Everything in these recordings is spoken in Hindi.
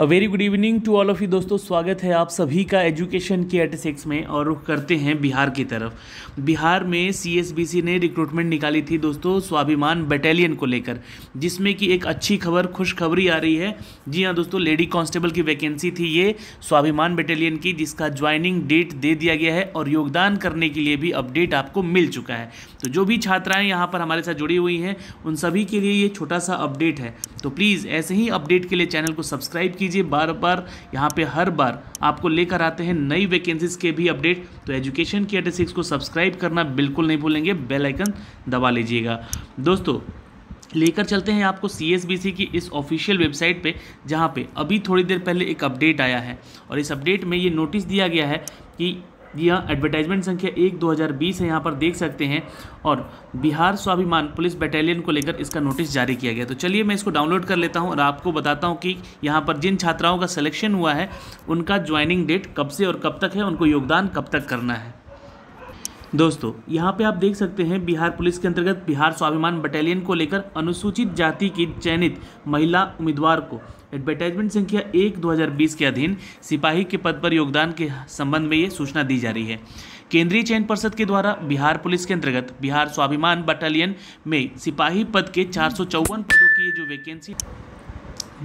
a very good evening to all of you दोस्तों स्वागत है आप सभी का एजुकेशन के एट सिक्स में और रुख करते हैं बिहार की तरफ बिहार में सीएसबीसी ने रिक्रूटमेंट निकाली थी दोस्तों स्वाभिमान बटालियन को लेकर जिसमें कि एक अच्छी खबर खुशखबरी आ रही है जी हाँ दोस्तों लेडी कांस्टेबल की वैकेंसी थी ये स्वाभिमान बटालियन की जिसका ज्वाइनिंग डेट दे दिया गया है और योगदान करने के लिए भी अपडेट आपको मिल चुका है तो जो भी छात्राएँ यहाँ पर हमारे साथ जुड़ी हुई हैं उन सभी के लिए ये छोटा सा अपडेट है तो प्लीज़ ऐसे ही अपडेट के लिए चैनल को सब्सक्राइब कीजिए बार बार यहाँ पे हर बार आपको लेकर आते हैं नई वैकेंसीज के भी अपडेट तो एजुकेशन की अड्डे को सब्सक्राइब करना बिल्कुल नहीं भूलेंगे बेल आइकन दबा लीजिएगा दोस्तों लेकर चलते हैं आपको सी की इस ऑफिशियल वेबसाइट पे जहाँ पे अभी थोड़ी देर पहले एक अपडेट आया है और इस अपडेट में ये नोटिस दिया गया है कि यह एडवर्टाइजमेंट संख्या एक 2020 है यहाँ पर देख सकते हैं और बिहार स्वाभिमान पुलिस बटालियन को लेकर इसका नोटिस जारी किया गया तो चलिए मैं इसको डाउनलोड कर लेता हूँ और आपको बताता हूँ कि यहाँ पर जिन छात्राओं का सिलेक्शन हुआ है उनका ज्वाइनिंग डेट कब से और कब तक है उनको योगदान कब तक करना है दोस्तों यहाँ पे आप देख सकते हैं बिहार पुलिस के अंतर्गत बिहार स्वाभिमान बटालियन को लेकर अनुसूचित जाति की चयनित महिला उम्मीदवार को एडवर्टाइजमेंट संख्या एक 2020 के अधीन सिपाही के पद पर योगदान के संबंध में ये सूचना दी जा रही है केंद्रीय चयन परिषद के द्वारा बिहार पुलिस के अंतर्गत बिहार स्वाभिमान बटालियन में सिपाही पद के चार पदों की जो वैकेंसी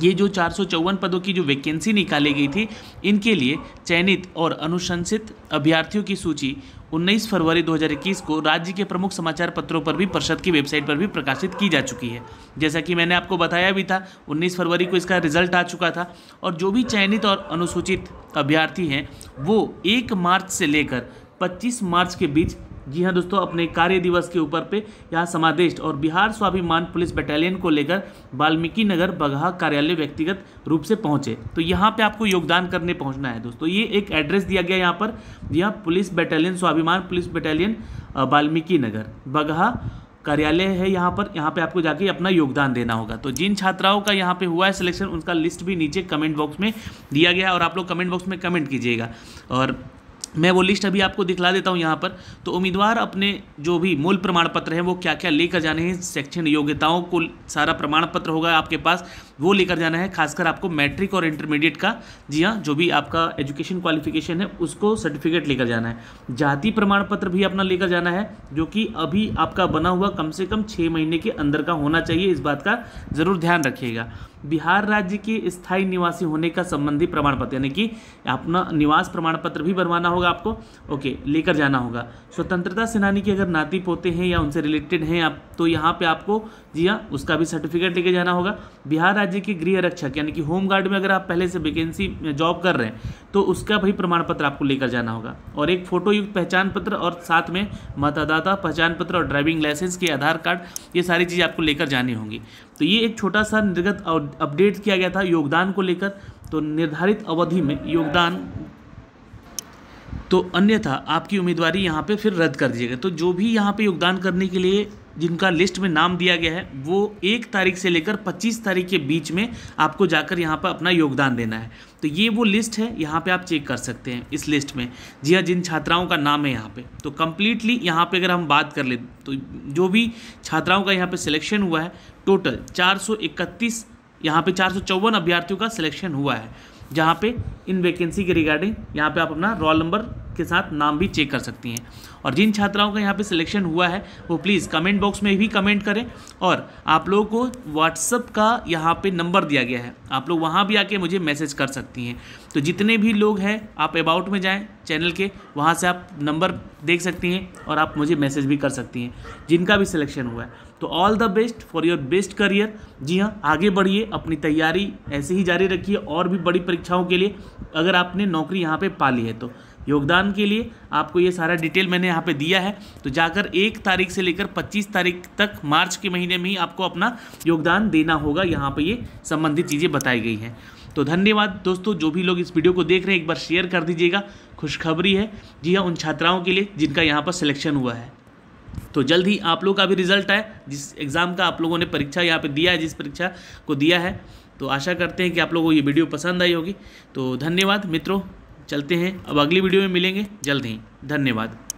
ये जो चार पदों की जो वैकेंसी निकाली गई थी इनके लिए चयनित और अनुशंसित अभ्यर्थियों की सूची 19 फरवरी 2021 को राज्य के प्रमुख समाचार पत्रों पर भी परिषद की वेबसाइट पर भी प्रकाशित की जा चुकी है जैसा कि मैंने आपको बताया भी था 19 फरवरी को इसका रिजल्ट आ चुका था और जो भी चयनित और अनुसूचित अभ्यर्थी हैं वो एक मार्च से लेकर 25 मार्च के बीच जी हाँ दोस्तों अपने कार्य दिवस के ऊपर पे यहाँ समादिष्ट और बिहार स्वाभिमान पुलिस बटालियन को लेकर वाल्मीकि नगर बगहा कार्यालय व्यक्तिगत रूप से पहुंचे तो यहाँ पे आपको योगदान करने पहुंचना है दोस्तों ये एक एड्रेस दिया गया यहाँ पर यहाँ police battalion Swabhiman police battalion Valmiki Nagar Bagaha कार्यालय है यहाँ पर यहाँ पे आपको जाके अपना योगदान देना होगा तो जिन छात्राओं का यहाँ पे हुआ है सिलेक्शन उनका लिस्ट भी नीचे कमेंट बॉक्स में दिया गया है और आप लोग कमेंट बॉक्स में कमेंट कीजिएगा और मैं वो लिस्ट अभी आपको दिखला देता हूँ यहाँ पर तो उम्मीदवार अपने जो भी मूल प्रमाण पत्र हैं वो क्या क्या लेकर जाने हैं शैक्षणिक योग्यताओं को सारा प्रमाण पत्र होगा आपके पास वो लेकर जाना है खासकर आपको मैट्रिक और इंटरमीडिएट का जी हाँ जो भी आपका एजुकेशन क्वालिफिकेशन है उसको सर्टिफिकेट लेकर जाना है जाति प्रमाण पत्र भी अपना लेकर जाना है जो कि अभी आपका बना हुआ कम से कम छः महीने के अंदर का होना चाहिए इस बात का ज़रूर ध्यान रखिएगा बिहार राज्य के स्थायी निवासी होने का संबंधी प्रमाण पत्र यानी कि अपना निवास प्रमाण पत्र भी बनवाना होगा आपको ओके लेकर जाना होगा स्वतंत्रता सेनानी के अगर नाती पोते हैं या उनसे रिलेटेड हैं आप तो यहाँ पे आपको जी हाँ उसका भी सर्टिफिकेट लेके जाना होगा बिहार राज्य के गृह रक्षक यानी कि होमगार्ड में अगर आप पहले से वैकेंसी जॉब कर रहे हैं तो उसका भी प्रमाण पत्र आपको लेकर जाना होगा और एक फोटोयुक्त पहचान पत्र और साथ में मतदाता पहचान पत्र और ड्राइविंग लाइसेंस के आधार कार्ड ये सारी चीज़ें आपको लेकर जानी होंगी तो ये एक छोटा सा निर्गत और अपडेट किया गया था योगदान को लेकर तो निर्धारित अवधि में योगदान तो अन्यथा आपकी उम्मीदवारी यहाँ पे फिर रद्द कर दीजिएगा तो जो भी यहाँ पे योगदान करने के लिए जिनका लिस्ट में नाम दिया गया है वो एक तारीख से लेकर पच्चीस तारीख के बीच में आपको जाकर यहाँ पर अपना योगदान देना है तो ये वो लिस्ट है यहाँ पे आप चेक कर सकते हैं इस लिस्ट में जी हाँ जिन छात्राओं का नाम है यहाँ पे तो कम्प्लीटली यहाँ पे अगर हम बात कर ले तो जो भी छात्राओं का यहाँ पे सिलेक्शन हुआ है टोटल चार यहाँ पे चार अभ्यर्थियों का सिलेक्शन हुआ है जहाँ पे इन वैकेंसी के रिगार्डिंग यहाँ पे आप अपना रोल नंबर के साथ नाम भी चेक कर सकती हैं और जिन छात्राओं का यहाँ पे सिलेक्शन हुआ है वो प्लीज़ कमेंट बॉक्स में भी कमेंट करें और आप लोगों को व्हाट्सअप का यहाँ पे नंबर दिया गया है आप लोग वहाँ भी आके मुझे मैसेज कर सकती हैं तो जितने भी लोग हैं आप अबाउट में जाएँ चैनल के वहाँ से आप नंबर देख सकती हैं और आप मुझे मैसेज भी कर सकती हैं जिनका भी सिलेक्शन हुआ है तो all the best for your best career जी हाँ आगे बढ़िए अपनी तैयारी ऐसे ही जारी रखिए और भी बड़ी परीक्षाओं के लिए अगर आपने नौकरी यहाँ पे पा ली है तो योगदान के लिए आपको ये सारा डिटेल मैंने यहाँ पे दिया है तो जाकर एक तारीख से लेकर पच्चीस तारीख तक मार्च के महीने में ही आपको अपना योगदान देना होगा यहाँ पे ये संबंधित चीज़ें बताई गई हैं तो धन्यवाद दोस्तों जो भी लोग इस वीडियो को देख रहे हैं एक बार शेयर कर दीजिएगा खुशखबरी है जी हाँ उन छात्राओं के लिए जिनका यहाँ पर सिलेक्शन हुआ है तो जल्द ही आप लोग का भी रिजल्ट आए जिस एग्ज़ाम का आप लोगों ने परीक्षा यहाँ पर दिया है जिस परीक्षा को दिया है तो आशा करते हैं कि आप लोगों को ये वीडियो पसंद आई होगी तो धन्यवाद मित्रों चलते हैं अब अगली वीडियो में मिलेंगे जल्द ही धन्यवाद